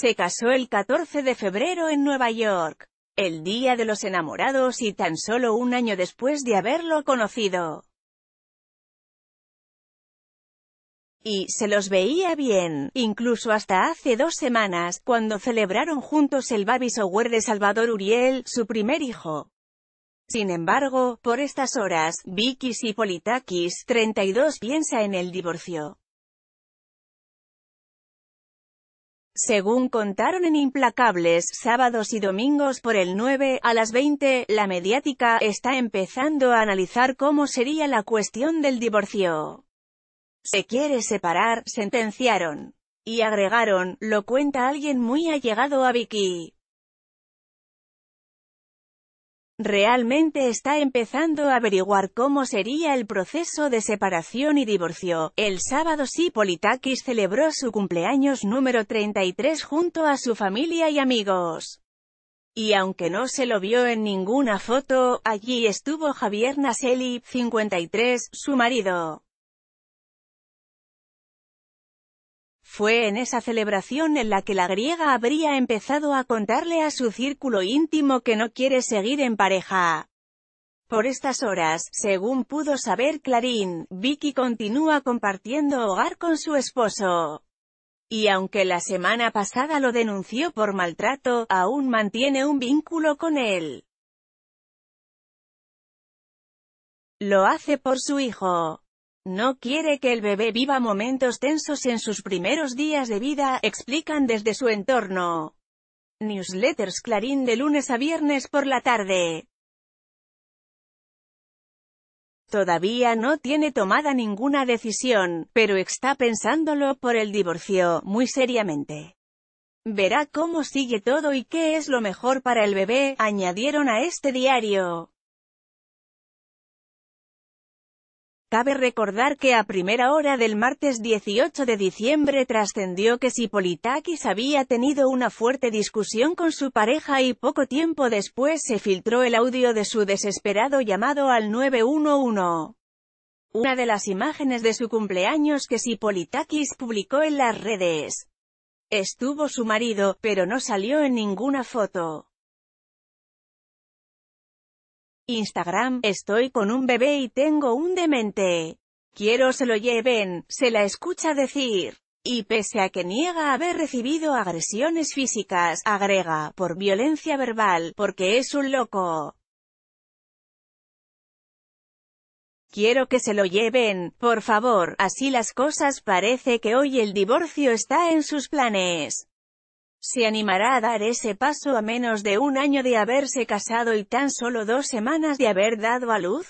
se casó el 14 de febrero en Nueva York, el día de los enamorados y tan solo un año después de haberlo conocido. Y se los veía bien, incluso hasta hace dos semanas, cuando celebraron juntos el baby de Salvador Uriel, su primer hijo. Sin embargo, por estas horas, Vicky Sipolitakis, 32, piensa en el divorcio. Según contaron en Implacables, sábados y domingos por el 9 a las 20, la mediática está empezando a analizar cómo sería la cuestión del divorcio. Se quiere separar, sentenciaron. Y agregaron, lo cuenta alguien muy allegado a Vicky. Realmente está empezando a averiguar cómo sería el proceso de separación y divorcio. El sábado sí Politakis celebró su cumpleaños número 33 junto a su familia y amigos. Y aunque no se lo vio en ninguna foto, allí estuvo Javier Naseli, 53, su marido. Fue en esa celebración en la que la griega habría empezado a contarle a su círculo íntimo que no quiere seguir en pareja. Por estas horas, según pudo saber Clarín, Vicky continúa compartiendo hogar con su esposo. Y aunque la semana pasada lo denunció por maltrato, aún mantiene un vínculo con él. Lo hace por su hijo. No quiere que el bebé viva momentos tensos en sus primeros días de vida, explican desde su entorno. Newsletters Clarín de lunes a viernes por la tarde. Todavía no tiene tomada ninguna decisión, pero está pensándolo por el divorcio, muy seriamente. Verá cómo sigue todo y qué es lo mejor para el bebé, añadieron a este diario. Cabe recordar que a primera hora del martes 18 de diciembre trascendió que Sipolitakis había tenido una fuerte discusión con su pareja y poco tiempo después se filtró el audio de su desesperado llamado al 911. Una de las imágenes de su cumpleaños que Sipolitakis publicó en las redes. Estuvo su marido, pero no salió en ninguna foto. Instagram, estoy con un bebé y tengo un demente. Quiero se lo lleven, se la escucha decir. Y pese a que niega haber recibido agresiones físicas, agrega, por violencia verbal, porque es un loco. Quiero que se lo lleven, por favor, así las cosas parece que hoy el divorcio está en sus planes se animará a dar ese paso a menos de un año de haberse casado y tan solo dos semanas de haber dado a luz?